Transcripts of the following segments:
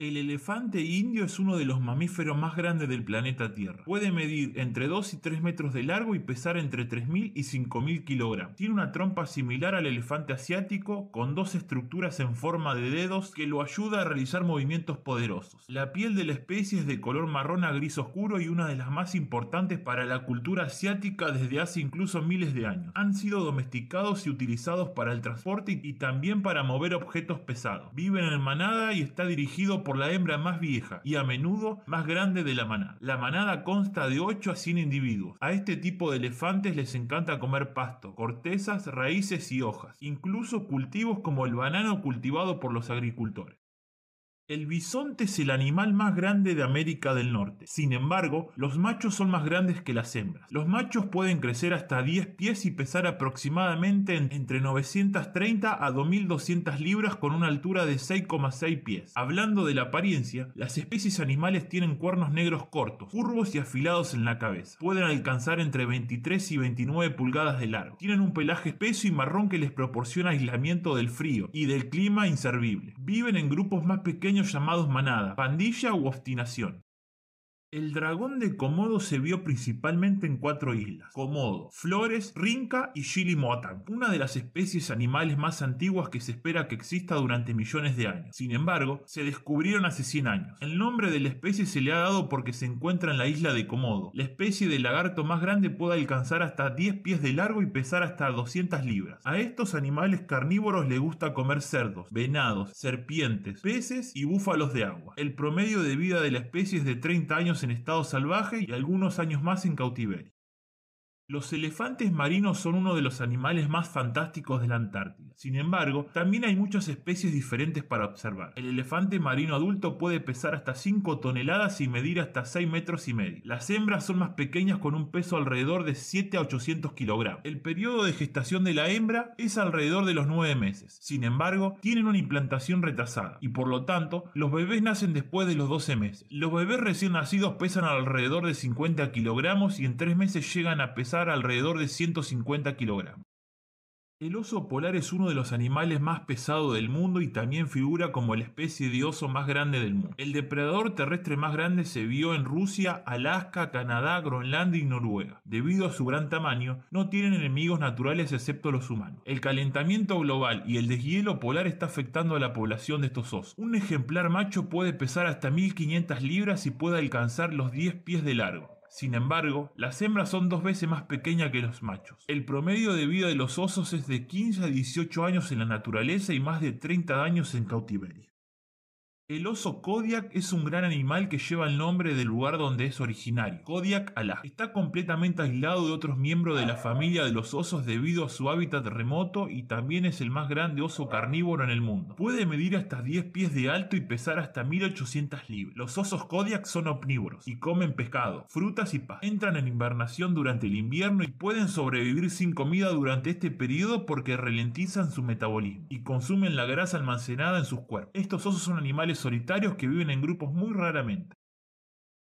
El elefante indio es uno de los mamíferos más grandes del planeta Tierra. Puede medir entre 2 y 3 metros de largo y pesar entre 3.000 y 5.000 kilogramos. Tiene una trompa similar al elefante asiático, con dos estructuras en forma de dedos que lo ayuda a realizar movimientos poderosos. La piel de la especie es de color marrón a gris oscuro y una de las más importantes para la cultura asiática desde hace incluso miles de años. Han sido domesticados y utilizados para el transporte y también para mover objetos pesados. Vive en manada y está dirigido por por la hembra más vieja y a menudo más grande de la manada. La manada consta de 8 a 100 individuos. A este tipo de elefantes les encanta comer pasto, cortezas, raíces y hojas, incluso cultivos como el banano cultivado por los agricultores. El bisonte es el animal más grande de América del Norte. Sin embargo, los machos son más grandes que las hembras. Los machos pueden crecer hasta 10 pies y pesar aproximadamente entre 930 a 2200 libras con una altura de 6,6 pies. Hablando de la apariencia, las especies animales tienen cuernos negros cortos, curvos y afilados en la cabeza. Pueden alcanzar entre 23 y 29 pulgadas de largo. Tienen un pelaje espeso y marrón que les proporciona aislamiento del frío y del clima inservible. Viven en grupos más pequeños llamados manada, pandilla u obstinación. El dragón de Komodo se vio principalmente en cuatro islas: Komodo, Flores, Rinca y Shilimotan una de las especies animales más antiguas que se espera que exista durante millones de años. Sin embargo, se descubrieron hace 100 años. El nombre de la especie se le ha dado porque se encuentra en la isla de Komodo. La especie de lagarto más grande puede alcanzar hasta 10 pies de largo y pesar hasta 200 libras. A estos animales carnívoros les gusta comer cerdos, venados, serpientes, peces y búfalos de agua. El promedio de vida de la especie es de 30 años en estado salvaje y algunos años más en cautiverio. Los elefantes marinos son uno de los animales más fantásticos de la Antártida. Sin embargo, también hay muchas especies diferentes para observar. El elefante marino adulto puede pesar hasta 5 toneladas y medir hasta 6 metros y medio. Las hembras son más pequeñas con un peso alrededor de 7 a 800 kilogramos. El periodo de gestación de la hembra es alrededor de los 9 meses. Sin embargo, tienen una implantación retrasada y por lo tanto, los bebés nacen después de los 12 meses. Los bebés recién nacidos pesan alrededor de 50 kilogramos y en 3 meses llegan a pesar alrededor de 150 kilogramos. El oso polar es uno de los animales más pesados del mundo y también figura como la especie de oso más grande del mundo. El depredador terrestre más grande se vio en Rusia, Alaska, Canadá, Groenlandia y Noruega. Debido a su gran tamaño, no tienen enemigos naturales excepto los humanos. El calentamiento global y el deshielo polar está afectando a la población de estos osos. Un ejemplar macho puede pesar hasta 1500 libras y puede alcanzar los 10 pies de largo. Sin embargo, las hembras son dos veces más pequeñas que los machos. El promedio de vida de los osos es de 15 a 18 años en la naturaleza y más de 30 años en cautiverio. El oso Kodiak es un gran animal que lleva el nombre del lugar donde es originario, Kodiak, Alaska. Está completamente aislado de otros miembros de la familia de los osos debido a su hábitat remoto y también es el más grande oso carnívoro en el mundo. Puede medir hasta 10 pies de alto y pesar hasta 1800 libras. Los osos Kodiak son omnívoros y comen pescado, frutas y pasta. Entran en invernación durante el invierno y pueden sobrevivir sin comida durante este periodo porque ralentizan su metabolismo y consumen la grasa almacenada en sus cuerpos. Estos osos son animales solitarios que viven en grupos muy raramente.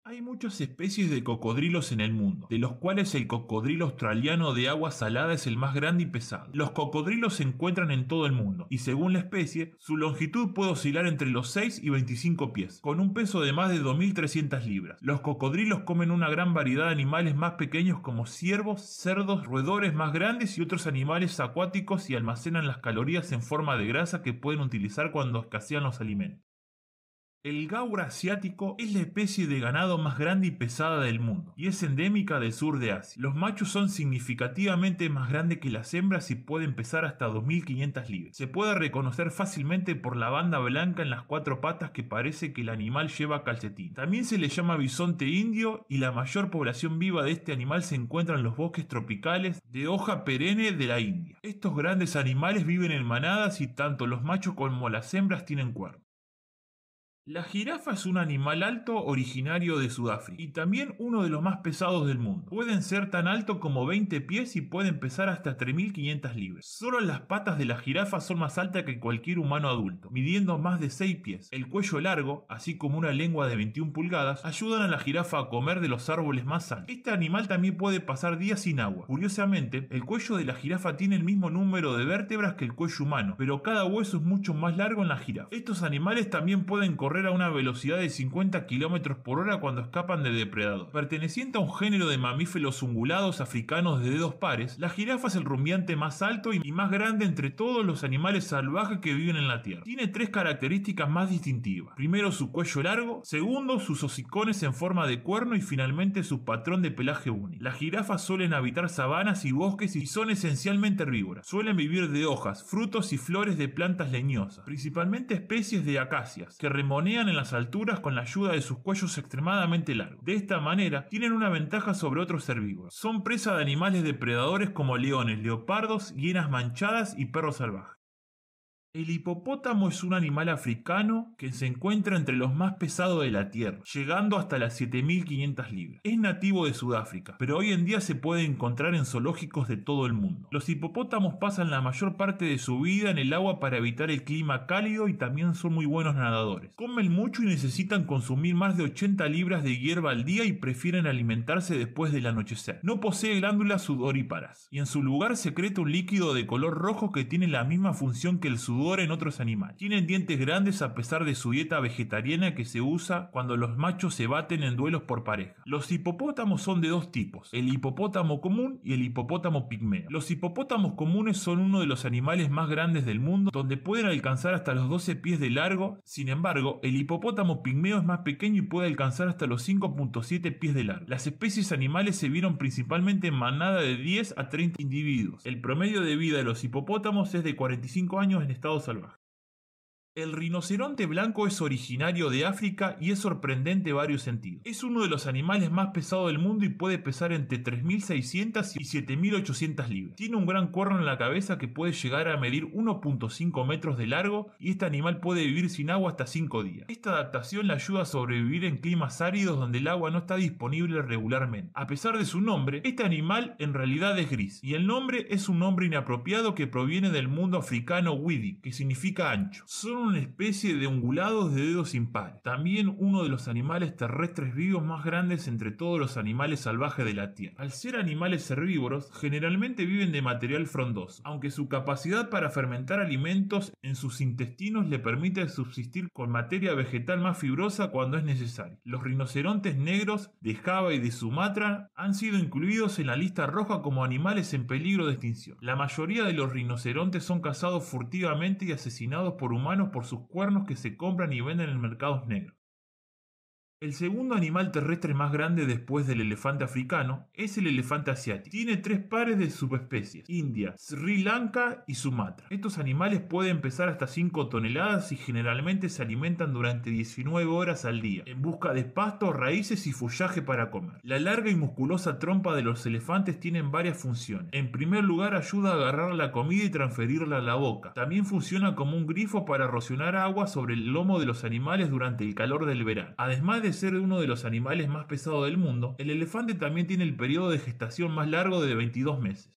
Hay muchas especies de cocodrilos en el mundo, de los cuales el cocodrilo australiano de agua salada es el más grande y pesado. Los cocodrilos se encuentran en todo el mundo, y según la especie, su longitud puede oscilar entre los 6 y 25 pies, con un peso de más de 2.300 libras. Los cocodrilos comen una gran variedad de animales más pequeños como ciervos, cerdos, roedores más grandes y otros animales acuáticos y almacenan las calorías en forma de grasa que pueden utilizar cuando escasean los alimentos. El gaura asiático es la especie de ganado más grande y pesada del mundo y es endémica del sur de Asia. Los machos son significativamente más grandes que las hembras y pueden pesar hasta 2500 libras. Se puede reconocer fácilmente por la banda blanca en las cuatro patas que parece que el animal lleva calcetín. También se le llama bisonte indio y la mayor población viva de este animal se encuentra en los bosques tropicales de hoja perenne de la India. Estos grandes animales viven en manadas y tanto los machos como las hembras tienen cuernos. La jirafa es un animal alto originario de Sudáfrica y también uno de los más pesados del mundo. Pueden ser tan alto como 20 pies y pueden pesar hasta 3.500 libras. Solo las patas de la jirafa son más altas que cualquier humano adulto, midiendo más de 6 pies. El cuello largo, así como una lengua de 21 pulgadas, ayudan a la jirafa a comer de los árboles más altos. Este animal también puede pasar días sin agua. Curiosamente, el cuello de la jirafa tiene el mismo número de vértebras que el cuello humano, pero cada hueso es mucho más largo en la jirafa. Estos animales también pueden correr a una velocidad de 50 km por hora cuando escapan del depredador. Perteneciente a un género de mamíferos ungulados africanos de dedos pares, la jirafa es el rumiante más alto y más grande entre todos los animales salvajes que viven en la Tierra. Tiene tres características más distintivas. Primero, su cuello largo. Segundo, sus hocicones en forma de cuerno y finalmente su patrón de pelaje único. Las jirafas suelen habitar sabanas y bosques y son esencialmente herbívoras. Suelen vivir de hojas, frutos y flores de plantas leñosas, principalmente especies de acacias, que remonen en las alturas con la ayuda de sus cuellos extremadamente largos. De esta manera, tienen una ventaja sobre otros herbívoros. Son presa de animales depredadores como leones, leopardos, hienas manchadas y perros salvajes. El hipopótamo es un animal africano que se encuentra entre los más pesados de la Tierra, llegando hasta las 7.500 libras. Es nativo de Sudáfrica, pero hoy en día se puede encontrar en zoológicos de todo el mundo. Los hipopótamos pasan la mayor parte de su vida en el agua para evitar el clima cálido y también son muy buenos nadadores. Comen mucho y necesitan consumir más de 80 libras de hierba al día y prefieren alimentarse después del anochecer. No posee glándulas sudoríparas y en su lugar secreta un líquido de color rojo que tiene la misma función que el sudor en otros animales. Tienen dientes grandes a pesar de su dieta vegetariana que se usa cuando los machos se baten en duelos por pareja. Los hipopótamos son de dos tipos, el hipopótamo común y el hipopótamo pigmeo. Los hipopótamos comunes son uno de los animales más grandes del mundo, donde pueden alcanzar hasta los 12 pies de largo, sin embargo, el hipopótamo pigmeo es más pequeño y puede alcanzar hasta los 5.7 pies de largo. Las especies animales se vieron principalmente en manada de 10 a 30 individuos. El promedio de vida de los hipopótamos es de 45 años en Estados salvaje. El rinoceronte blanco es originario de África y es sorprendente en varios sentidos. Es uno de los animales más pesados del mundo y puede pesar entre 3.600 y 7.800 libras. Tiene un gran cuerno en la cabeza que puede llegar a medir 1.5 metros de largo y este animal puede vivir sin agua hasta 5 días. Esta adaptación le ayuda a sobrevivir en climas áridos donde el agua no está disponible regularmente. A pesar de su nombre, este animal en realidad es gris y el nombre es un nombre inapropiado que proviene del mundo africano Widi, que significa ancho una especie de ungulados de dedos impares, también uno de los animales terrestres vivos más grandes entre todos los animales salvajes de la Tierra. Al ser animales herbívoros, generalmente viven de material frondoso, aunque su capacidad para fermentar alimentos en sus intestinos le permite subsistir con materia vegetal más fibrosa cuando es necesario. Los rinocerontes negros de Java y de Sumatra han sido incluidos en la lista roja como animales en peligro de extinción. La mayoría de los rinocerontes son cazados furtivamente y asesinados por humanos por sus cuernos que se compran y venden en mercados negros. El segundo animal terrestre más grande después del elefante africano es el elefante asiático. Tiene tres pares de subespecies, India, Sri Lanka y Sumatra. Estos animales pueden pesar hasta 5 toneladas y generalmente se alimentan durante 19 horas al día, en busca de pasto, raíces y follaje para comer. La larga y musculosa trompa de los elefantes tiene varias funciones. En primer lugar ayuda a agarrar la comida y transferirla a la boca. También funciona como un grifo para rociar agua sobre el lomo de los animales durante el calor del verano. Además de ser uno de los animales más pesados del mundo, el elefante también tiene el periodo de gestación más largo de 22 meses.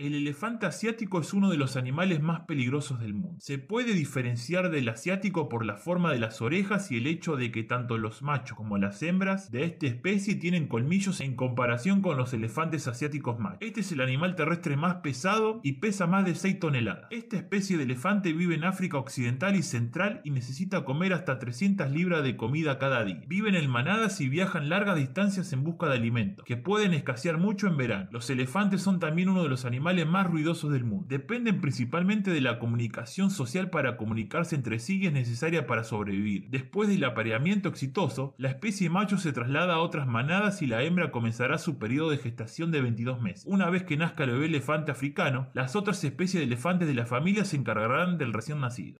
El elefante asiático es uno de los animales más peligrosos del mundo. Se puede diferenciar del asiático por la forma de las orejas y el hecho de que tanto los machos como las hembras de esta especie tienen colmillos en comparación con los elefantes asiáticos machos. Este es el animal terrestre más pesado y pesa más de 6 toneladas. Esta especie de elefante vive en África Occidental y Central y necesita comer hasta 300 libras de comida cada día. Viven en manadas y viajan largas distancias en busca de alimentos, que pueden escasear mucho en verano. Los elefantes son también uno de los animales más ruidosos del mundo. Dependen principalmente de la comunicación social para comunicarse entre sí y es necesaria para sobrevivir. Después del apareamiento exitoso, la especie macho se traslada a otras manadas y la hembra comenzará su periodo de gestación de 22 meses. Una vez que nazca el bebé elefante africano, las otras especies de elefantes de la familia se encargarán del recién nacido.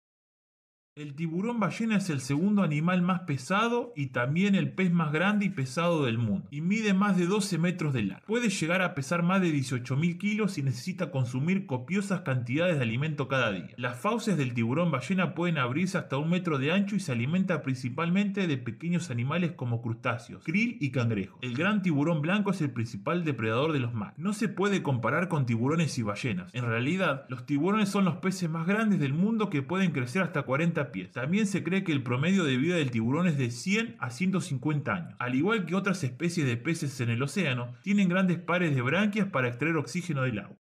El tiburón ballena es el segundo animal más pesado y también el pez más grande y pesado del mundo, y mide más de 12 metros de largo. Puede llegar a pesar más de 18.000 kilos y necesita consumir copiosas cantidades de alimento cada día. Las fauces del tiburón ballena pueden abrirse hasta un metro de ancho y se alimenta principalmente de pequeños animales como crustáceos, krill y cangrejos. El gran tiburón blanco es el principal depredador de los mares. No se puede comparar con tiburones y ballenas. En realidad, los tiburones son los peces más grandes del mundo que pueden crecer hasta 40 también se cree que el promedio de vida del tiburón es de 100 a 150 años. Al igual que otras especies de peces en el océano, tienen grandes pares de branquias para extraer oxígeno del agua.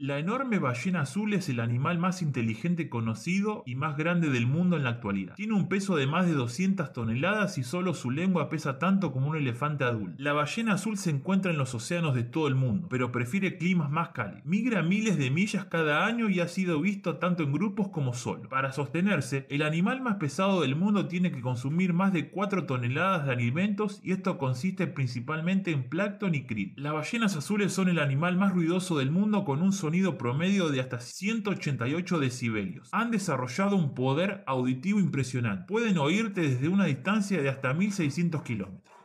La enorme ballena azul es el animal más inteligente conocido y más grande del mundo en la actualidad. Tiene un peso de más de 200 toneladas y solo su lengua pesa tanto como un elefante adulto. La ballena azul se encuentra en los océanos de todo el mundo, pero prefiere climas más cálidos. Migra miles de millas cada año y ha sido visto tanto en grupos como solo. Para sostenerse, el animal más pesado del mundo tiene que consumir más de 4 toneladas de alimentos y esto consiste principalmente en plancton y krill. Las ballenas azules son el animal más ruidoso del mundo con un solo sonido promedio de hasta 188 decibelios. Han desarrollado un poder auditivo impresionante. Pueden oírte desde una distancia de hasta 1600 kilómetros.